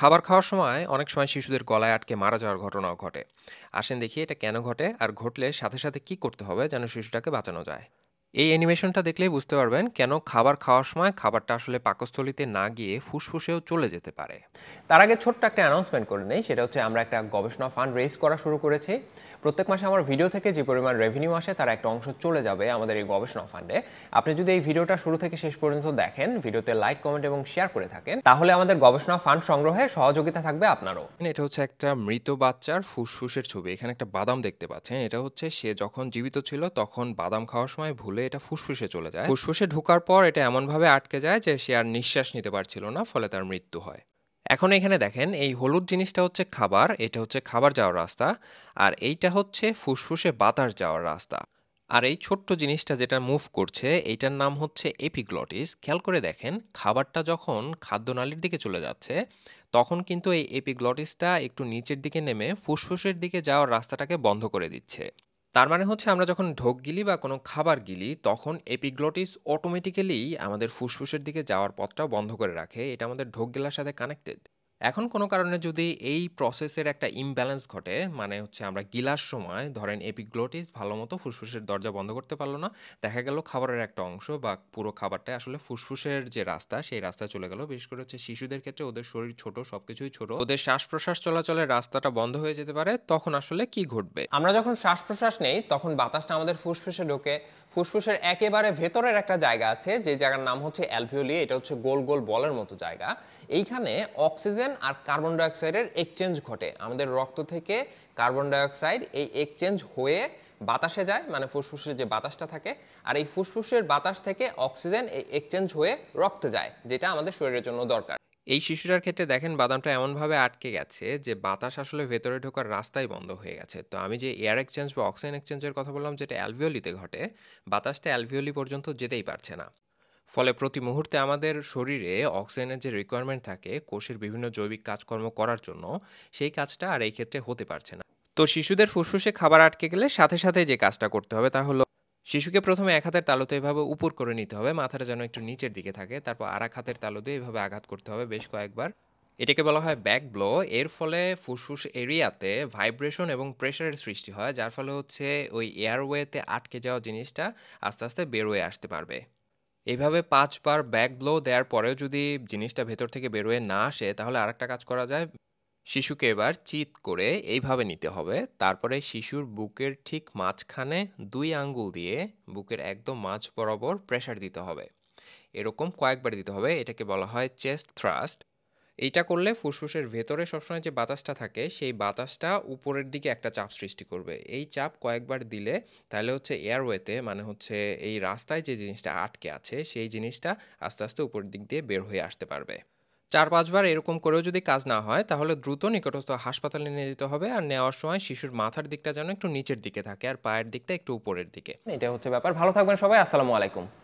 খাবার খাওয়ার সময় অনেক সময় শিশুদের গলায় আটকে মারা যাওয়ার ঘটনাও ঘটে আসেন দেখি এটা কেন ঘটে আর ঘটলে সাথে সাথে কি করতে হবে যেন শিশুটাকে বাঁচানো যায় এই অ্যানিমেশনটা দেখলেই বুঝতে পারবেন কেন খাবার খাওয়ার সময় খাবারটা আসলে পাকস্থলিতে না গিয়ে ফুসফুসেও চলে যেতে পারে তার আগে ছোট্ট একটা অ্যানাউন্সমেন্ট করে নেই সেটা হচ্ছে আমরা একটা গবেষণা ফান্ড রেজ করা শুরু করেছি প্রত্যেক মাসে আমার ভিডিও থেকে যে পরিমাণ রেভিনিউ আসে তার একটা অংশ চলে যাবে আমাদের এই গবেষণা ফান্ডে আপনি যদি এই ভিডিওটা শুরু থেকে শেষ পর্যন্ত দেখেন ভিডিওতে লাইক কমেন্ট এবং শেয়ার করে থাকেন তাহলে আমাদের গবেষণা ফান্ড সংগ্রহে সহযোগিতা থাকবে আপনারও এটা হচ্ছে একটা মৃত বাচ্চার ফুসফুসের ছবি এখানে একটা বাদাম দেখতে পাচ্ছেন এটা হচ্ছে সে যখন জীবিত ছিল তখন বাদাম খাওয়ার সময় ভুলে এটা ফুসফুসে চলে যায় ফুসফুসে ঢোকার পর এটা এমনভাবে আটকে যায় যে সে আর নিঃশ্বাস নিতে পারছিল না ফলে তার মৃত্যু হয় এখন এখানে দেখেন এই হলুদ জিনিসটা হচ্ছে খাবার এটা হচ্ছে খাবার যাওয়ার রাস্তা আর এইটা হচ্ছে ফুসফুসে বাতাস যাওয়ার রাস্তা আর এই ছোট্ট জিনিসটা যেটা মুভ করছে এইটার নাম হচ্ছে এপিগ্লটিস খেয়াল করে দেখেন খাবারটা যখন খাদ্যনালীর দিকে চলে যাচ্ছে তখন কিন্তু এই এপিগ্লটিসটা একটু নিচের দিকে নেমে ফুসফুসের দিকে যাওয়ার রাস্তাটাকে বন্ধ করে দিচ্ছে তার মানে হচ্ছে আমরা যখন ঢোক গিলি বা কোনো খাবার গিলি তখন এপিগ্লটিস অটোমেটিক্যালি আমাদের ফুসফুসের দিকে যাওয়ার পথটা বন্ধ করে রাখে এটা আমাদের ঢোক গেলার সাথে কানেক্টেড এখন কোনো কারণে যদি এই প্রসেসের একটা ইমব্যালেন্স ঘটে মানে হচ্ছে আমরা গিলার সময় ধরেন এপিগ্লোটিস ভালো মতো ফুসফুসের দরজা বন্ধ করতে পারলো না দেখা গেল খাবারের একটা অংশ বা পুরো খাবারটা আসলে ফুসফুসের যে রাস্তা সেই রাস্তা চলে গেল বিশেষ করে হচ্ছে শিশুদের ক্ষেত্রে ওদের শরীর ছোট সবকিছুই ছোট ওদের শ্বাস প্রশ্বাস চলাচলের রাস্তাটা বন্ধ হয়ে যেতে পারে তখন আসলে কি ঘটবে আমরা যখন শ্বাস প্রশ্বাস নেই তখন বাতাসটা আমাদের ফুসফুসে ঢোকে ফুসফুসের একেবারে ভেতরের একটা জায়গা আছে যে জায়গার নাম হচ্ছে অ্যালভিওলি এটা হচ্ছে গোল গোল বলের মতো জায়গা এইখানে অক্সিজেন আর কার্বন ডাইঅক্সাইডের এক্সচেঞ্জ ঘটে আমাদের রক্ত থেকে কার্বন ডাইঅক্সাইড এই এক্সচেঞ্জ হয়ে বাতাসে যায় মানে ফুসফুসের যে বাতাসটা থাকে আর এই ফুসফুসের বাতাস থেকে অক্সিজেন এই এক্সচেঞ্জ হয়ে রক্তে যায় যেটা আমাদের শরীরের জন্য দরকার এই শিশুটার ক্ষেত্রে দেখেন বাদামটা এমনভাবে আটকে গেছে যে বাতাস আসলে ভেতরে ঢোকার রাস্তাই বন্ধ হয়ে গেছে তো আমি যে এয়ার এক্সচেঞ্জ বা অক্সিজেন এক্সচেঞ্জের কথা বললাম যেটা অ্যালভিওলিতে ঘটে বাতাসটা অ্যালভিওলি পর্যন্ত যেতেই পারছে না ফলে প্রতি মুহূর্তে আমাদের শরীরে অক্সিজেনের যে রিকোয়ারমেন্ট থাকে কোষের বিভিন্ন জৈবিক কাজকর্ম করার জন্য সেই কাজটা আর এই ক্ষেত্রে হতে পারছে না তো শিশুদের ফুসফুসে খাবার আটকে গেলে সাথে সাথে যে কাজটা করতে হবে তা হলো শিশুকে প্রথমে এক হাতের তালুতে এভাবে উপর করে নিতে হবে মাথাটা যেন একটু নিচের দিকে থাকে তারপর আর এক হাতের তালুতে এভাবে আঘাত করতে হবে বেশ কয়েকবার এটাকে বলা হয় ব্যাক ব্লো এর ফলে ফুসফুস এরিয়াতে ভাইব্রেশন এবং প্রেশারের সৃষ্টি হয় যার ফলে হচ্ছে ওই এয়ারওয়েতে আটকে যাওয়া জিনিসটা আস্তে আস্তে বেরোয় আসতে পারবে এইভাবে পাঁচবার ব্যাক ব্লো দেওয়ার পরেও যদি জিনিসটা ভেতর থেকে বেরোয় না আসে তাহলে আরেকটা কাজ করা যায় শিশুকে এবার চিত করে এইভাবে নিতে হবে তারপরে শিশুর বুকের ঠিক মাঝখানে দুই আঙ্গুল দিয়ে বুকের একদম মাঝ বরাবর প্রেশার দিতে হবে এরকম কয়েকবার দিতে হবে এটাকে বলা হয় চেস্ট থ্রাস্ট এইটা করলে ফুসফুসের ভেতরে সবসময় যে বাতাসটা থাকে সেই বাতাসটা উপরের দিকে একটা চাপ সৃষ্টি করবে এই চাপ কয়েকবার দিলে তাহলে হচ্ছে এয়ারওয়েতে মানে হচ্ছে এই রাস্তায় যে জিনিসটা আটকে আছে সেই জিনিসটা আস্তে আস্তে উপরের দিক দিয়ে বের হয়ে আসতে পারবে চার পাঁচবার এরকম করেও যদি কাজ না হয় তাহলে দ্রুত নিকটস্থ হাসপাতালে নিয়ে যেতে হবে আর নেওয়ার সময় শিশুর মাথার দিকটা যেন একটু নিচের দিকে থাকে আর পায়ের দিকটা একটু উপরের দিকে এটা হচ্ছে ব্যাপার ভালো থাকবেন সবাই আসসালামু আলাইকুম